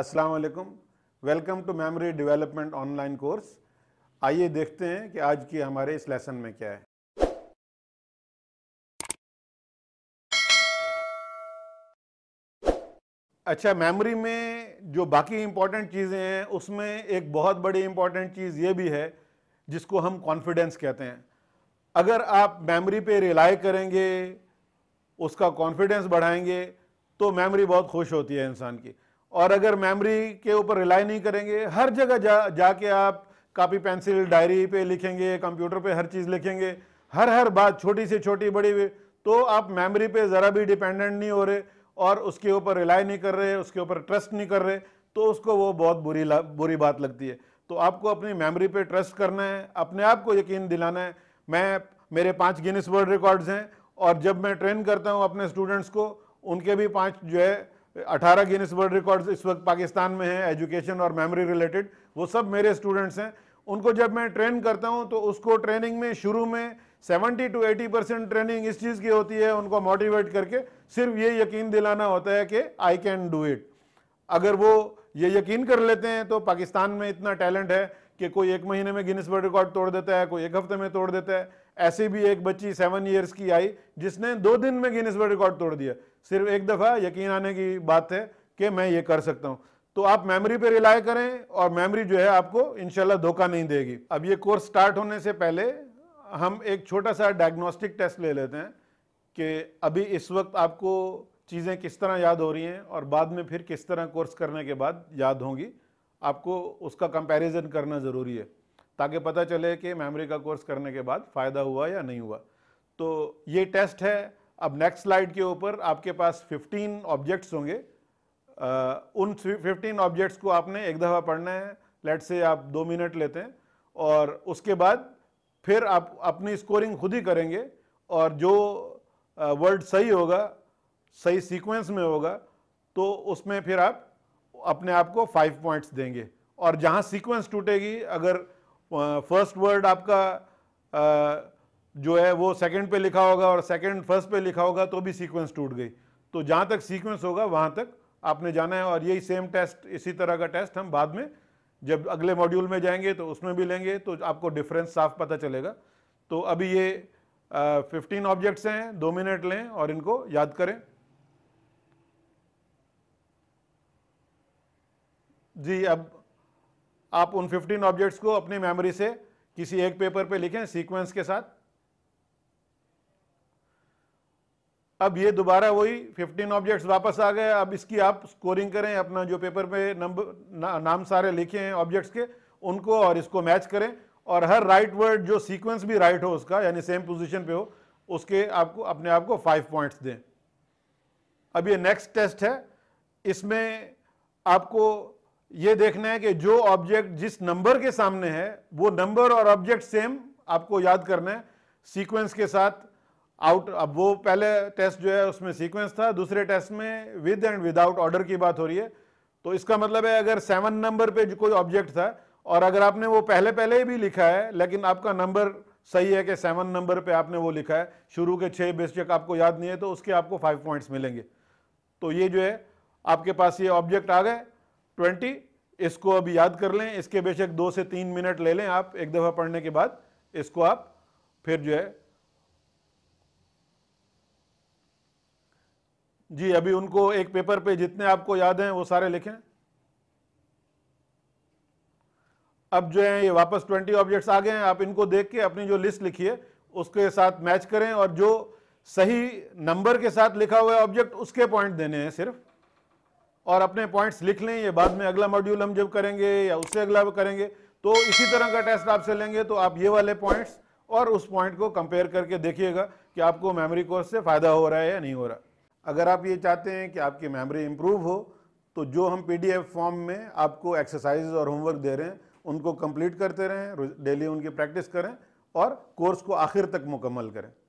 अस्सलाम welcome to memory development online course आइए देखते हैं कि आज की हमारे इस लेसन में क्या है अच्छा मेमोरी में जो बाकी इंपॉर्टेंट चीज़ें हैं उसमें एक बहुत बड़ी इंपॉर्टेंट चीज़ ये भी है जिसको हम कॉन्फिडेंस कहते हैं अगर आप मेमोरी पे रिलाई करेंगे उसका कॉन्फिडेंस बढ़ाएंगे तो मेमोरी बहुत खुश होती है इंसान की और अगर मेमोरी के ऊपर रिलाई नहीं करेंगे हर जगह जा जाके आप कापी पेंसिल डायरी पे लिखेंगे कंप्यूटर पे हर चीज़ लिखेंगे हर हर बात छोटी से छोटी बड़ी भी तो आप मेमोरी पे ज़रा भी डिपेंडेंट नहीं हो रहे और उसके ऊपर रिलाई नहीं कर रहे उसके ऊपर ट्रस्ट नहीं कर रहे तो उसको वो बहुत बुरी बुरी बात लगती है तो आपको अपनी मेमोरी पे ट्रस्ट करना है अपने आप को यकीन दिलाना है मैं मेरे पाँच गिनिस वर्ल्ड रिकॉर्ड्स हैं और जब मैं ट्रेन करता हूँ अपने स्टूडेंट्स को उनके भी पाँच जो है 18 गिनीस वर्ल्ड रिकॉर्ड्स इस वक्त पाकिस्तान में हैं एजुकेशन और मेमोरी रिलेटेड वो सब मेरे स्टूडेंट्स हैं उनको जब मैं ट्रेन करता हूँ तो उसको ट्रेनिंग में शुरू में 70 टू 80 परसेंट ट्रेनिंग इस चीज़ की होती है उनको मोटिवेट करके सिर्फ ये यकीन दिलाना होता है कि आई कैन डू इट अगर वो ये यकीन कर लेते हैं तो पाकिस्तान में इतना टैलेंट है कि कोई एक महीने में गिनीस वर्ल्ड रिकॉर्ड तोड़ देता है कोई एक हफ्ते में तोड़ देता है ऐसी भी एक बच्ची सेवन ईयर्स की आई जिसने दो दिन में गिनीस वर्ल्ड रिकॉर्ड तोड़ दिया सिर्फ एक दफ़ा यकीन आने की बात है कि मैं ये कर सकता हूँ तो आप मेमोरी पे रिलाय करें और मेमोरी जो है आपको इनशाला धोखा नहीं देगी अब ये कोर्स स्टार्ट होने से पहले हम एक छोटा सा डायग्नोस्टिक टेस्ट ले लेते हैं कि अभी इस वक्त आपको चीज़ें किस तरह याद हो रही हैं और बाद में फिर किस तरह कोर्स करने के बाद याद होंगी आपको उसका कंपैरिजन करना ज़रूरी है ताकि पता चले कि मेमोरी का कोर्स करने के बाद फ़ायदा हुआ या नहीं हुआ तो ये टेस्ट है अब नेक्स्ट स्लाइड के ऊपर आपके पास 15 ऑब्जेक्ट्स होंगे उन 15 ऑब्जेक्ट्स को आपने एक दफ़ा पढ़ना है लेट से आप दो मिनट लेते हैं और उसके बाद फिर आप अपनी स्कोरिंग खुद ही करेंगे और जो वर्ड सही होगा सही सीक्वेंस में होगा तो उसमें फिर आप अपने आप को फाइव पॉइंट्स देंगे और जहाँ सीक्वेंस टूटेगी अगर फर्स्ट वर्ड आपका जो है वो सेकंड पे लिखा होगा और सेकंड फर्स्ट पे लिखा होगा तो भी सीक्वेंस टूट गई तो जहाँ तक सीक्वेंस होगा वहाँ तक आपने जाना है और यही सेम टेस्ट इसी तरह का टेस्ट हम बाद में जब अगले मॉड्यूल में जाएंगे तो उसमें भी लेंगे तो आपको डिफरेंस साफ पता चलेगा तो अभी ये फिफ्टीन ऑब्जेक्ट्स हैं दो मिनट लें और इनको याद करें जी अब आप उन 15 ऑब्जेक्ट्स को अपनी मेमोरी से किसी एक पेपर पे लिखें सीक्वेंस के साथ अब ये दोबारा वही 15 ऑब्जेक्ट्स वापस आ गए अब इसकी आप स्कोरिंग करें अपना जो पेपर पे नंबर ना, नाम सारे लिखे हैं ऑब्जेक्ट्स के उनको और इसको मैच करें और हर राइट वर्ड जो सीक्वेंस भी राइट हो उसका यानी सेम पोजीशन पे हो उसके आपको अपने आप को फाइव पॉइंट्स दें अब ये नेक्स्ट टेस्ट है इसमें आपको ये देखना है कि जो ऑब्जेक्ट जिस नंबर के सामने है वो नंबर और ऑब्जेक्ट सेम आपको याद करना है सीक्वेंस के साथ आउट अब वो पहले टेस्ट जो है उसमें सीक्वेंस था दूसरे टेस्ट में विद एंड विदाउट ऑर्डर की बात हो रही है तो इसका मतलब है अगर सेवन नंबर पे कोई ऑब्जेक्ट था और अगर आपने वो पहले पहले ही भी लिखा है लेकिन आपका नंबर सही है कि सेवन नंबर पे आपने वो लिखा है शुरू के छः बेशक आपको याद नहीं है तो उसके आपको फाइव पॉइंट्स मिलेंगे तो ये जो है आपके पास ये ऑब्जेक्ट आ गए ट्वेंटी इसको अब याद कर लें इसके बेशक दो से तीन मिनट ले लें आप एक दफ़ा पढ़ने के बाद इसको आप फिर जो है जी अभी उनको एक पेपर पे जितने आपको याद हैं वो सारे लिखें अब जो है ये वापस 20 ऑब्जेक्ट्स आ गए हैं आप इनको देख के अपनी जो लिस्ट लिखी है उसके साथ मैच करें और जो सही नंबर के साथ लिखा हुआ ऑब्जेक्ट उसके पॉइंट देने हैं सिर्फ और अपने पॉइंट्स लिख लें ये बाद में अगला मॉड्यूल हम जब करेंगे या उससे अगला करेंगे तो इसी तरह का टेस्ट आपसे लेंगे तो आप ये वाले पॉइंट्स और उस पॉइंट को कंपेयर करके देखिएगा कि आपको मेमोरी कोर्स से फ़ायदा हो रहा है या नहीं हो रहा अगर आप ये चाहते हैं कि आपकी मेमोरी इम्प्रूव हो तो जो हम पीडीएफ फॉर्म में आपको एक्सरसाइज और होमवर्क दे रहे हैं उनको कंप्लीट करते रहें डेली उनकी प्रैक्टिस करें और कोर्स को आखिर तक मुकम्मल करें